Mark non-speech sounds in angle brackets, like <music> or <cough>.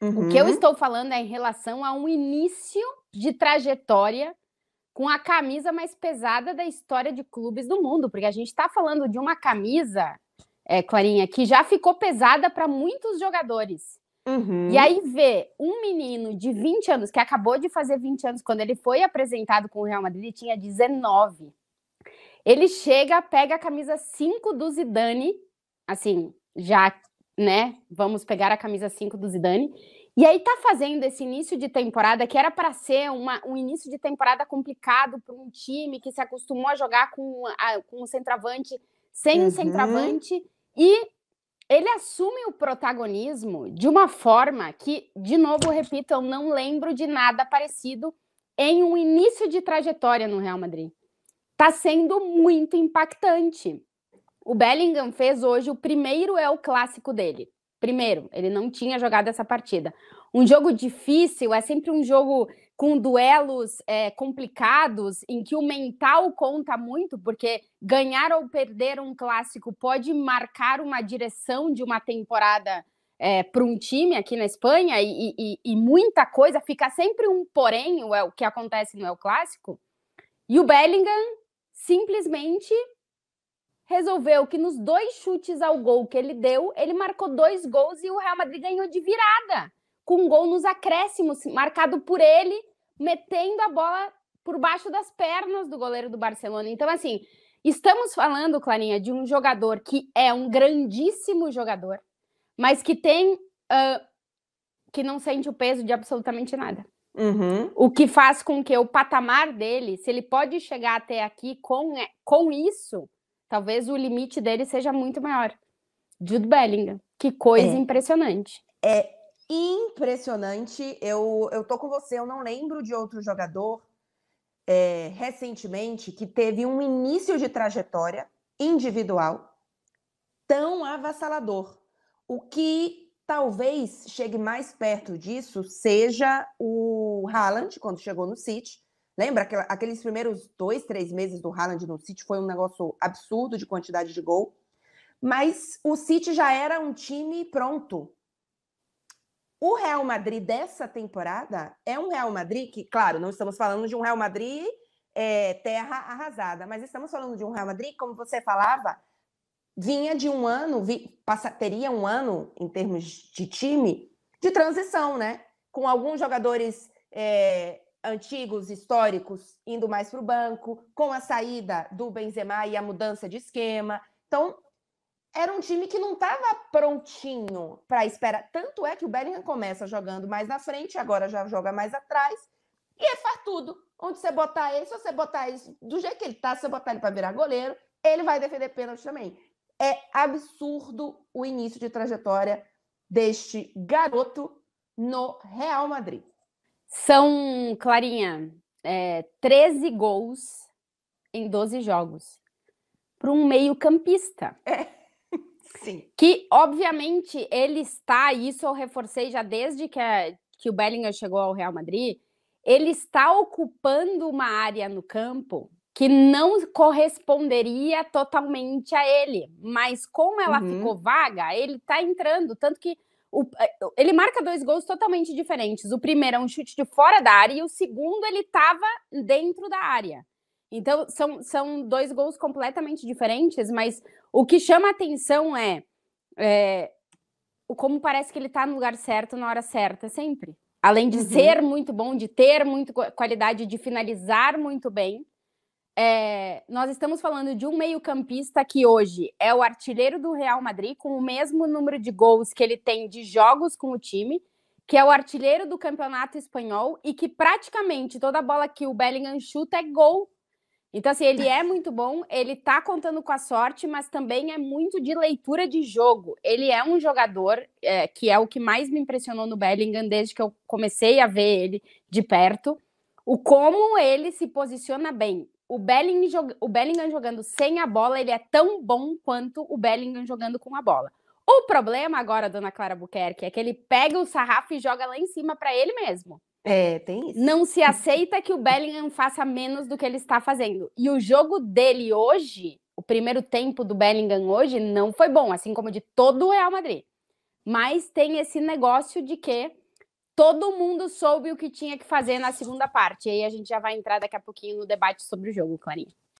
Uhum. O que eu uhum. estou falando é em relação a um início de trajetória com a camisa mais pesada da história de clubes do mundo, porque a gente está falando de uma camisa, é, Clarinha, que já ficou pesada para muitos jogadores. Uhum. E aí ver um menino de 20 anos, que acabou de fazer 20 anos, quando ele foi apresentado com o Real Madrid, ele tinha 19. Ele chega, pega a camisa 5 do Zidane, assim, já né? Vamos pegar a camisa 5 do Zidane. E aí tá fazendo esse início de temporada que era para ser uma, um início de temporada complicado para um time que se acostumou a jogar com, a, com centroavante sem uhum. um centroavante e ele assume o protagonismo de uma forma que, de novo, repito, eu não lembro de nada parecido em um início de trajetória no Real Madrid. Tá sendo muito impactante. O Bellingham fez hoje o primeiro é o clássico dele. Primeiro, ele não tinha jogado essa partida. Um jogo difícil é sempre um jogo com duelos é, complicados, em que o mental conta muito, porque ganhar ou perder um clássico pode marcar uma direção de uma temporada é, para um time aqui na Espanha e, e, e, muita coisa, fica sempre um porém, o que acontece no El Clássico. E o Bellingham simplesmente resolveu que nos dois chutes ao gol que ele deu, ele marcou dois gols e o Real Madrid ganhou de virada, com um gol nos acréscimos, marcado por ele, metendo a bola por baixo das pernas do goleiro do Barcelona. Então, assim, estamos falando, Clarinha, de um jogador que é um grandíssimo jogador, mas que tem. Uh, que não sente o peso de absolutamente nada. Uhum. O que faz com que o patamar dele, se ele pode chegar até aqui com, é, com isso, Talvez o limite dele seja muito maior. Jude Bellingham. Que coisa é. impressionante. É impressionante. Eu, eu tô com você, eu não lembro de outro jogador é, recentemente que teve um início de trajetória individual tão avassalador. O que talvez chegue mais perto disso seja o Haaland, quando chegou no City, Lembra aqueles primeiros dois, três meses do Haaland no City foi um negócio absurdo de quantidade de gol. Mas o City já era um time pronto. O Real Madrid dessa temporada é um Real Madrid que, claro, não estamos falando de um Real Madrid é, terra arrasada, mas estamos falando de um Real Madrid, como você falava, vinha de um ano, vi, passa, teria um ano, em termos de time, de transição, né? Com alguns jogadores é, antigos, históricos, indo mais para o banco, com a saída do Benzema e a mudança de esquema. Então, era um time que não estava prontinho para esperar. Tanto é que o Bellingham começa jogando mais na frente, agora já joga mais atrás. E é fartudo. Onde você botar ele, se você botar ele do jeito que ele está, se você botar ele para virar goleiro, ele vai defender pênalti também. É absurdo o início de trajetória deste garoto no Real Madrid. São, Clarinha, é, 13 gols em 12 jogos para um meio-campista. É. <laughs> Sim. Que, obviamente, ele está, isso eu reforcei já desde que, a, que o Bellinger chegou ao Real Madrid, ele está ocupando uma área no campo que não corresponderia totalmente a ele. Mas como ela uhum. ficou vaga, ele está entrando. Tanto que o, é, ele marca dois gols totalmente diferentes. O primeiro é um chute de fora da área e o segundo ele estava dentro da área. Então, são, são dois gols completamente diferentes, mas o que chama atenção é, é como parece que ele está no lugar certo, na hora certa, sempre. Além de uhum. ser muito bom, de ter muita qualidade, de finalizar muito bem, é, nós estamos falando de um meio-campista que hoje é o artilheiro do Real Madrid, com o mesmo número de gols que ele tem de jogos com o time, que é o artilheiro do campeonato espanhol e que praticamente toda bola que o Bellingham chuta é gol. Então, assim, ele é muito bom, ele tá contando com a sorte, mas também é muito de leitura de jogo. Ele é um jogador é, que é o que mais me impressionou no Bellingham desde que eu comecei a ver ele de perto. O como ele se posiciona bem o Bellingham, jog... o Bellingham jogando sem a bola, ele é tão bom quanto o Bellingham jogando com a bola. O problema agora, dona Clara Buquerque, é que ele pega o sarrafo e joga lá em cima para ele mesmo. É, tem isso. Não se aceita que o Bellingham faça menos do que ele está fazendo. E o jogo dele hoje, o primeiro tempo do Bellingham hoje, não foi bom, assim como de todo o Real Madrid. Mas tem esse negócio de que todo mundo soube o que tinha que fazer na segunda parte. E aí a gente já vai entrar daqui a pouquinho no debate sobre o jogo, Clarinha.